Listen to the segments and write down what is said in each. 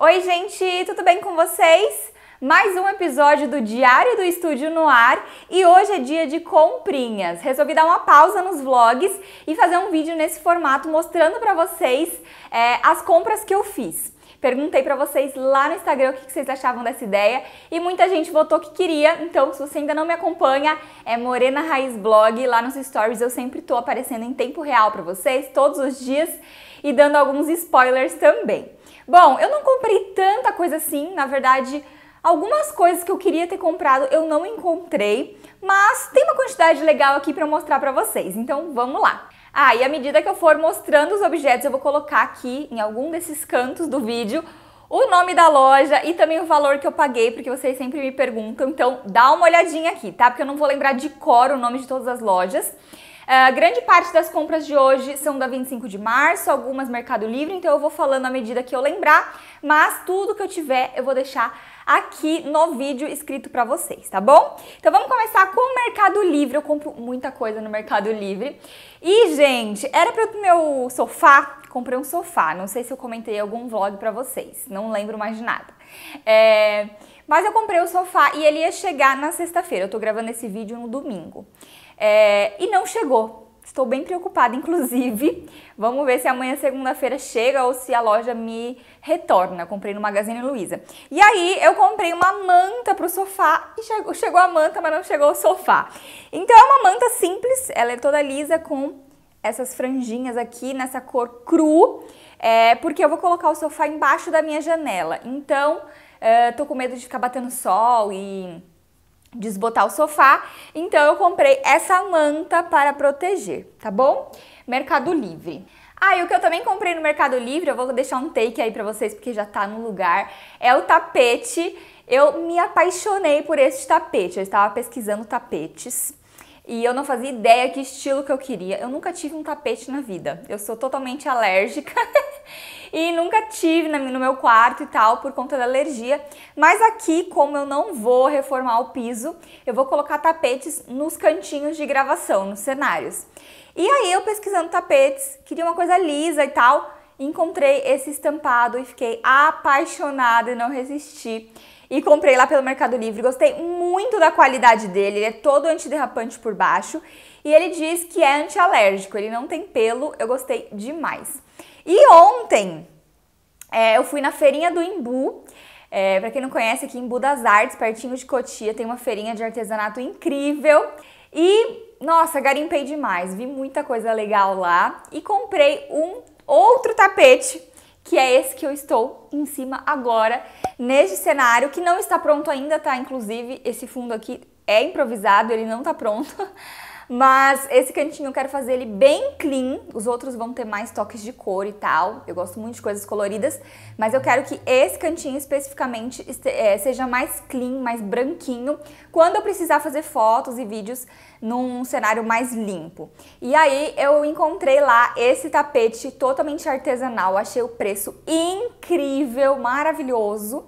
Oi, gente, tudo bem com vocês? Mais um episódio do Diário do Estúdio no ar e hoje é dia de comprinhas. Resolvi dar uma pausa nos vlogs e fazer um vídeo nesse formato mostrando para vocês é, as compras que eu fiz. Perguntei para vocês lá no Instagram o que vocês achavam dessa ideia e muita gente votou que queria. Então, se você ainda não me acompanha, é Morena Raiz Blog. Lá nos stories eu sempre tô aparecendo em tempo real para vocês, todos os dias e dando alguns spoilers também. Bom, eu não comprei tanta coisa assim, na verdade, algumas coisas que eu queria ter comprado eu não encontrei, mas tem uma quantidade legal aqui para mostrar para vocês. Então, vamos lá. Ah, e à medida que eu for mostrando os objetos, eu vou colocar aqui em algum desses cantos do vídeo o nome da loja e também o valor que eu paguei, porque vocês sempre me perguntam. Então, dá uma olhadinha aqui, tá? Porque eu não vou lembrar de cor o nome de todas as lojas. Uh, grande parte das compras de hoje são da 25 de março, algumas Mercado Livre, então eu vou falando à medida que eu lembrar, mas tudo que eu tiver eu vou deixar aqui no vídeo escrito para vocês, tá bom? Então vamos começar com o Mercado Livre. Eu compro muita coisa no Mercado Livre. E, gente, era para o meu sofá, comprei um sofá. Não sei se eu comentei algum vlog para vocês, não lembro mais de nada. É... Mas eu comprei o sofá e ele ia chegar na sexta-feira. Eu tô gravando esse vídeo no domingo. É, e não chegou. Estou bem preocupada, inclusive. Vamos ver se amanhã, segunda-feira, chega ou se a loja me retorna. Comprei no Magazine Luiza. E aí, eu comprei uma manta para o sofá e chegou, chegou a manta, mas não chegou o sofá. Então, é uma manta simples, ela é toda lisa com essas franjinhas aqui nessa cor cru, é, porque eu vou colocar o sofá embaixo da minha janela. Então, é, tô com medo de ficar batendo sol e desbotar o sofá. Então eu comprei essa manta para proteger, tá bom? Mercado Livre. Ah, e o que eu também comprei no Mercado Livre, eu vou deixar um take aí para vocês porque já tá no lugar, é o tapete. Eu me apaixonei por esse tapete, eu estava pesquisando tapetes. E eu não fazia ideia que estilo que eu queria. Eu nunca tive um tapete na vida. Eu sou totalmente alérgica. e nunca tive no meu quarto e tal por conta da alergia. Mas aqui, como eu não vou reformar o piso, eu vou colocar tapetes nos cantinhos de gravação, nos cenários. E aí eu pesquisando tapetes, queria uma coisa lisa e tal, encontrei esse estampado e fiquei apaixonada e não resisti. E comprei lá pelo Mercado Livre, gostei muito da qualidade dele, ele é todo antiderrapante por baixo e ele diz que é antialérgico, ele não tem pelo, eu gostei demais. E ontem é, eu fui na feirinha do Imbu. É, para quem não conhece, aqui em Imbu das Artes, pertinho de Cotia, tem uma feirinha de artesanato incrível. E, nossa, garimpei demais, vi muita coisa legal lá e comprei um outro tapete, que é esse que eu estou em cima agora, neste cenário, que não está pronto ainda, tá? Inclusive, esse fundo aqui é improvisado, ele não tá pronto. Mas esse cantinho eu quero fazer ele bem clean. Os outros vão ter mais toques de cor e tal. Eu gosto muito de coisas coloridas. Mas eu quero que esse cantinho especificamente eh, seja mais clean, mais branquinho. Quando eu precisar fazer fotos e vídeos num cenário mais limpo. E aí eu encontrei lá esse tapete totalmente artesanal. Achei o preço incrível, maravilhoso.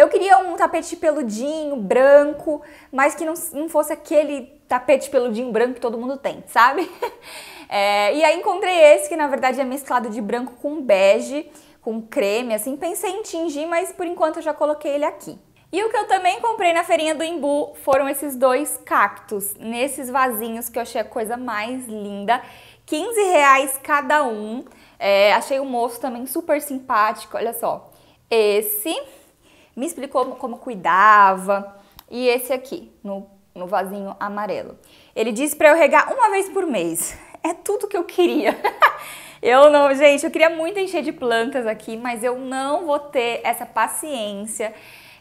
Eu queria um tapete peludinho, branco, mas que não, não fosse aquele tapete peludinho branco que todo mundo tem, sabe? É, e aí encontrei esse que na verdade é mesclado de branco com bege, com creme, assim. Pensei em tingir, mas por enquanto eu já coloquei ele aqui. E o que eu também comprei na feirinha do Imbu foram esses dois cactos, nesses vasinhos que eu achei a coisa mais linda. 15 reais cada um. É, achei o moço também super simpático, olha só. Esse me explicou como cuidava. E esse aqui, no, no vasinho amarelo. Ele disse para eu regar uma vez por mês. É tudo que eu queria. Eu não, gente, eu queria muito encher de plantas aqui, mas eu não vou ter essa paciência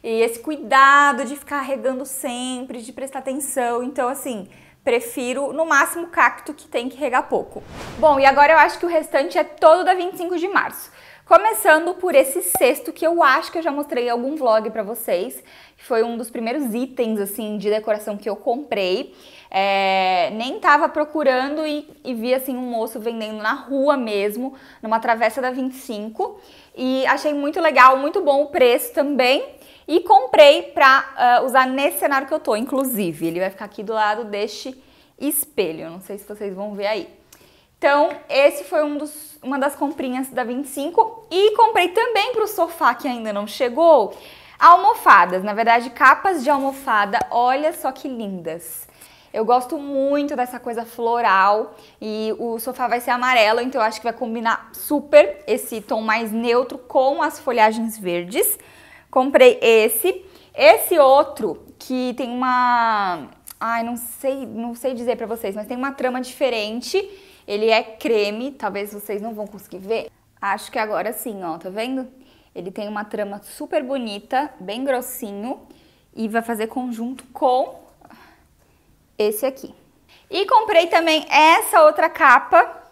e esse cuidado de ficar regando sempre, de prestar atenção. Então, assim, prefiro no máximo cacto que tem que regar pouco. Bom, e agora eu acho que o restante é todo da 25 de março. Começando por esse cesto que eu acho que eu já mostrei em algum vlog para vocês. Foi um dos primeiros itens, assim, de decoração que eu comprei. É, nem tava procurando e, e vi, assim, um moço vendendo na rua mesmo, numa travessa da 25. E achei muito legal, muito bom o preço também. E comprei pra uh, usar nesse cenário que eu tô, inclusive. Ele vai ficar aqui do lado deste espelho. Não sei se vocês vão ver aí. Então, esse foi um dos uma das comprinhas da 25 e comprei também para o sofá que ainda não chegou almofadas, na verdade capas de almofada, olha só que lindas. Eu gosto muito dessa coisa floral e o sofá vai ser amarelo, então eu acho que vai combinar super esse tom mais neutro com as folhagens verdes. Comprei esse, esse outro que tem uma, ai, não sei, não sei dizer para vocês, mas tem uma trama diferente ele é creme, talvez vocês não vão conseguir ver. Acho que agora sim, ó, tá vendo? Ele tem uma trama super bonita, bem grossinho e vai fazer conjunto com esse aqui. E comprei também essa outra capa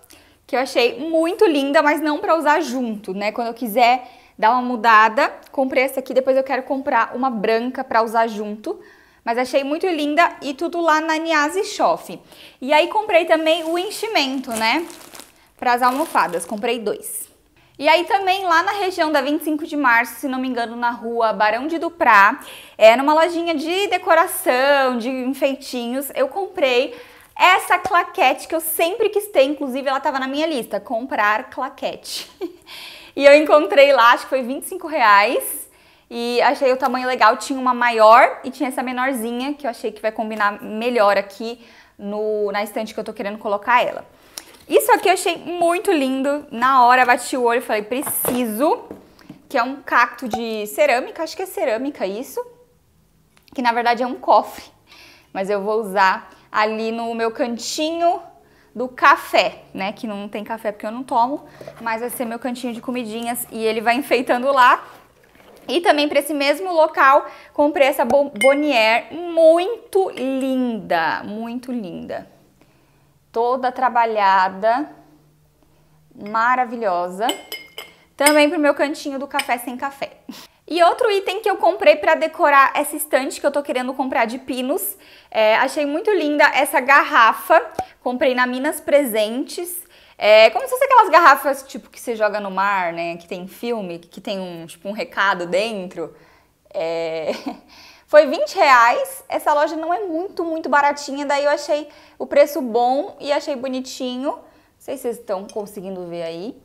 que eu achei muito linda, mas não para usar junto, né? Quando eu quiser dar uma mudada, comprei essa aqui, depois eu quero comprar uma branca para usar junto, mas achei muito linda e tudo lá na Niazi Shop. E aí comprei também o enchimento, né, para as almofadas, comprei dois. E aí também lá na região da 25 de março, se não me engano, na rua Barão de Duprá, é numa lojinha de decoração, de enfeitinhos, eu comprei essa claquete que eu sempre quis ter, inclusive ela estava na minha lista, comprar claquete. e eu encontrei lá, acho que foi 25 reais. E achei o tamanho legal, tinha uma maior e tinha essa menorzinha, que eu achei que vai combinar melhor aqui no, na estante que eu tô querendo colocar ela. Isso aqui eu achei muito lindo, na hora bati o olho e falei, preciso, que é um cacto de cerâmica, acho que é cerâmica isso, que na verdade é um cofre, mas eu vou usar ali no meu cantinho do café, né? Que não tem café porque eu não tomo, mas vai ser meu cantinho de comidinhas e ele vai enfeitando lá. E também para esse mesmo local, comprei essa Bonnier, muito linda, muito linda. Toda trabalhada, maravilhosa. Também para o meu cantinho do café sem café. E outro item que eu comprei para decorar essa estante que eu tô querendo comprar de pinos, é, achei muito linda essa garrafa, comprei na Minas Presentes, é como se fosse aquelas garrafas tipo que você joga no mar, né? Que tem filme, que tem um, tipo, um recado dentro. É... Foi 20 reais. Essa loja não é muito, muito baratinha. Daí eu achei o preço bom e achei bonitinho. Não sei se vocês estão conseguindo ver aí.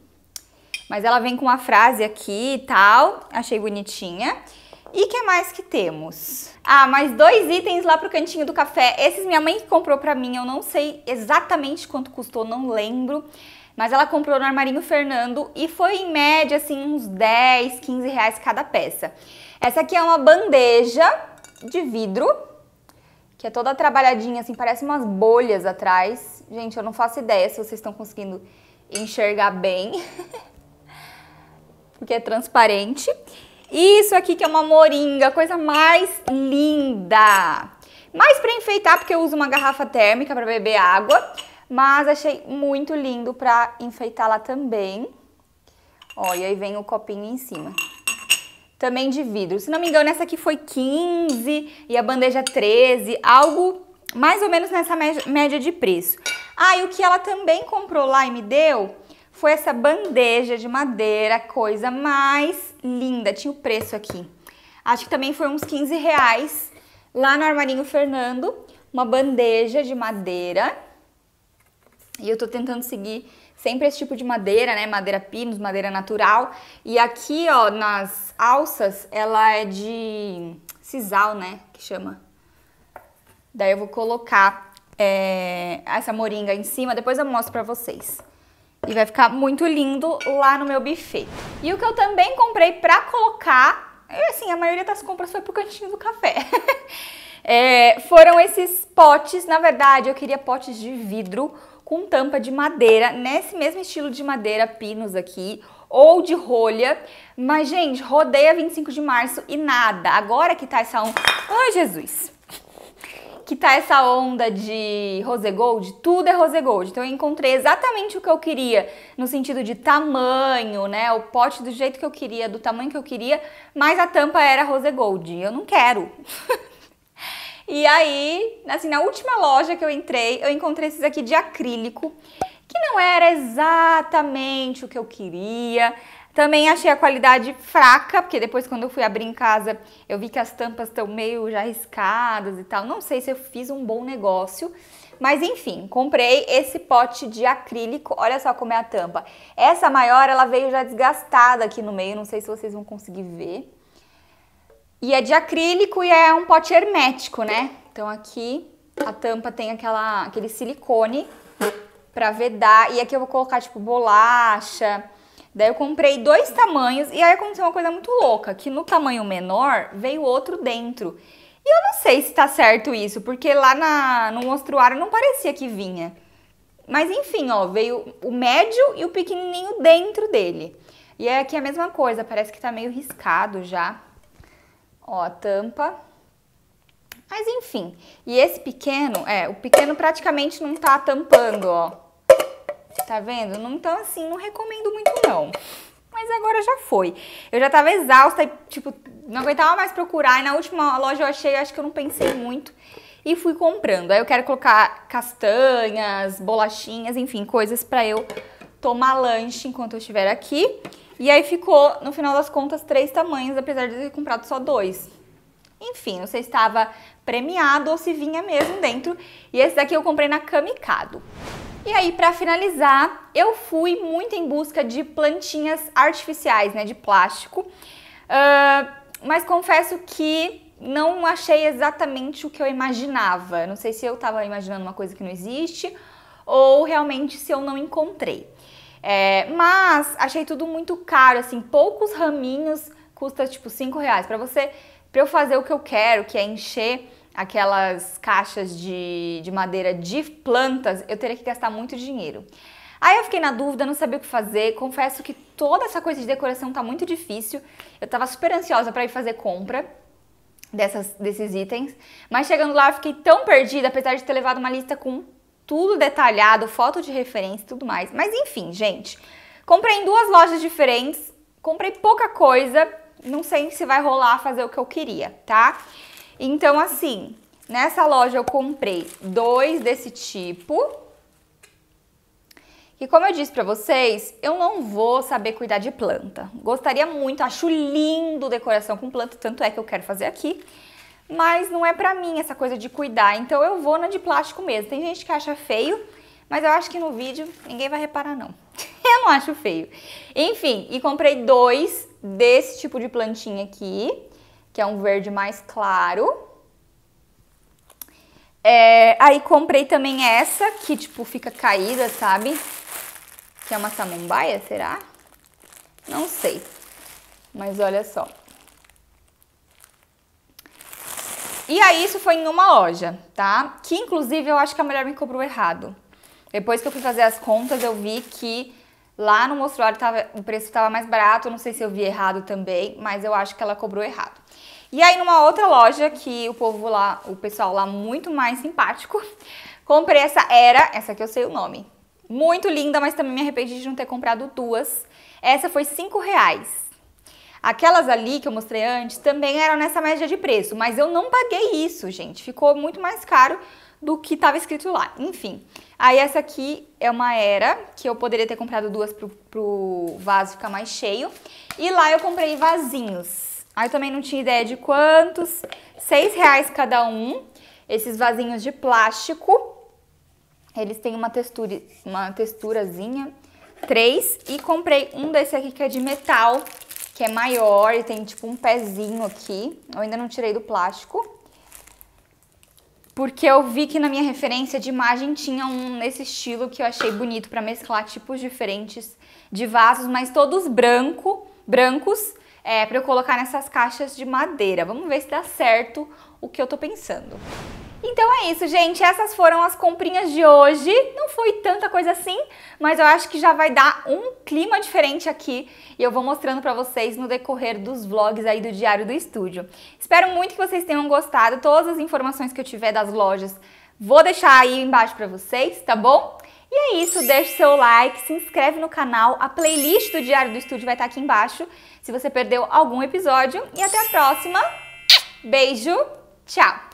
Mas ela vem com uma frase aqui e tal. Achei bonitinha. E que mais que temos? Ah, mais dois itens lá pro cantinho do café. Esses minha mãe comprou pra mim, eu não sei exatamente quanto custou, não lembro. Mas ela comprou no Armarinho Fernando e foi em média assim uns 10, 15 reais cada peça. Essa aqui é uma bandeja de vidro, que é toda trabalhadinha assim, parece umas bolhas atrás. Gente, eu não faço ideia se vocês estão conseguindo enxergar bem, porque é transparente. Isso aqui que é uma moringa, coisa mais linda. Mais para enfeitar, porque eu uso uma garrafa térmica para beber água, mas achei muito lindo para enfeitar lá também. Olha e aí vem o copinho em cima. Também de vidro. Se não me engano, essa aqui foi 15 e a bandeja 13, algo mais ou menos nessa média de preço. Ah, e o que ela também comprou lá e me deu foi essa bandeja de madeira, coisa mais linda, tinha o preço aqui. Acho que também foi uns 15 reais lá no Armarinho Fernando. Uma bandeja de madeira. E eu tô tentando seguir sempre esse tipo de madeira, né? Madeira pinos, madeira natural. E aqui, ó, nas alças, ela é de sisal, né? Que chama. Daí eu vou colocar é, essa moringa em cima, depois eu mostro pra vocês. E vai ficar muito lindo lá no meu buffet. E o que eu também comprei pra colocar, assim, a maioria das compras foi pro cantinho do café. é, foram esses potes, na verdade eu queria potes de vidro com tampa de madeira, nesse mesmo estilo de madeira, pinos aqui, ou de rolha. Mas, gente, rodeia 25 de março e nada. Agora que tá essa... Ai, Jesus! que tá essa onda de rose gold, tudo é rose gold. Então eu encontrei exatamente o que eu queria no sentido de tamanho, né? O pote do jeito que eu queria, do tamanho que eu queria, mas a tampa era rose gold. Eu não quero. e aí, assim, na última loja que eu entrei, eu encontrei esses aqui de acrílico, que não era exatamente o que eu queria. Também achei a qualidade fraca, porque depois quando eu fui abrir em casa, eu vi que as tampas estão meio já riscadas e tal. Não sei se eu fiz um bom negócio, mas enfim, comprei esse pote de acrílico. Olha só como é a tampa. Essa maior, ela veio já desgastada aqui no meio, não sei se vocês vão conseguir ver. E é de acrílico e é um pote hermético, né? Então aqui a tampa tem aquela, aquele silicone pra vedar. E aqui eu vou colocar, tipo, bolacha, Daí eu comprei dois tamanhos e aí aconteceu uma coisa muito louca, que no tamanho menor veio outro dentro. E eu não sei se tá certo isso, porque lá na, no monstruário não parecia que vinha. Mas enfim, ó, veio o médio e o pequenininho dentro dele. E é aqui a mesma coisa, parece que tá meio riscado já. Ó, a tampa. Mas enfim, e esse pequeno, é, o pequeno praticamente não tá tampando, ó. Tá vendo? então, assim, não recomendo muito, não. Mas agora já foi. Eu já tava exausta e, tipo, não aguentava mais procurar. E na última loja eu achei, acho que eu não pensei muito. E fui comprando. Aí eu quero colocar castanhas, bolachinhas, enfim, coisas pra eu tomar lanche enquanto eu estiver aqui. E aí ficou, no final das contas, três tamanhos, apesar de ter comprado só dois. Enfim, não sei se estava premiado ou se vinha mesmo dentro. E esse daqui eu comprei na Kamikado. E aí, para finalizar, eu fui muito em busca de plantinhas artificiais, né, de plástico, uh, mas confesso que não achei exatamente o que eu imaginava. Não sei se eu estava imaginando uma coisa que não existe ou realmente se eu não encontrei. É, mas achei tudo muito caro, assim, poucos raminhos custa tipo 5 reais. Para você, para eu fazer o que eu quero, que é encher aquelas caixas de, de madeira de plantas, eu teria que gastar muito dinheiro. Aí eu fiquei na dúvida, não sabia o que fazer. Confesso que toda essa coisa de decoração tá muito difícil. Eu tava super ansiosa para ir fazer compra dessas, desses itens, mas chegando lá eu fiquei tão perdida, apesar de ter levado uma lista com tudo detalhado, foto de referência e tudo mais. Mas enfim, gente, comprei em duas lojas diferentes, comprei pouca coisa, não sei se vai rolar fazer o que eu queria, tá? Então, assim, nessa loja eu comprei dois desse tipo. E como eu disse pra vocês, eu não vou saber cuidar de planta. Gostaria muito, acho lindo decoração com planta, tanto é que eu quero fazer aqui. Mas não é pra mim essa coisa de cuidar, então eu vou na de plástico mesmo. Tem gente que acha feio, mas eu acho que no vídeo ninguém vai reparar não. eu não acho feio. Enfim, e comprei dois desse tipo de plantinha aqui que é um verde mais claro. É, aí comprei também essa, que tipo fica caída, sabe? Que é uma samambaia, será? Não sei. Mas olha só. E aí isso foi em uma loja, tá? Que inclusive eu acho que a mulher me cobrou errado. Depois que eu fui fazer as contas, eu vi que Lá no mostruário tava, o preço estava mais barato, não sei se eu vi errado também, mas eu acho que ela cobrou errado. E aí numa outra loja que o povo lá, o pessoal lá muito mais simpático, comprei essa era, essa que eu sei o nome. Muito linda, mas também me arrependi de não ter comprado duas. Essa foi 5 reais. Aquelas ali que eu mostrei antes também eram nessa média de preço, mas eu não paguei isso, gente. Ficou muito mais caro do que estava escrito lá. Enfim, aí essa aqui é uma era que eu poderia ter comprado duas pro, pro vaso ficar mais cheio. E lá eu comprei vasinhos. Aí eu também não tinha ideia de quantos. Seis reais cada um. Esses vasinhos de plástico. Eles têm uma, textura, uma texturazinha. Três. E comprei um desse aqui que é de metal, que é maior e tem tipo um pezinho aqui. Eu ainda não tirei do plástico porque eu vi que na minha referência de imagem tinha um nesse estilo que eu achei bonito para mesclar tipos diferentes de vasos, mas todos branco, brancos, é, para eu colocar nessas caixas de madeira. Vamos ver se dá certo o que eu tô pensando. Então é isso, gente. Essas foram as comprinhas de hoje. Não foi tanta coisa assim, mas eu acho que já vai dar um clima diferente aqui e eu vou mostrando para vocês no decorrer dos vlogs aí do Diário do Estúdio. Espero muito que vocês tenham gostado. Todas as informações que eu tiver das lojas vou deixar aí embaixo para vocês, tá bom? E é isso, deixe seu like, se inscreve no canal, a playlist do Diário do Estúdio vai estar tá aqui embaixo, se você perdeu algum episódio. E até a próxima, beijo, tchau!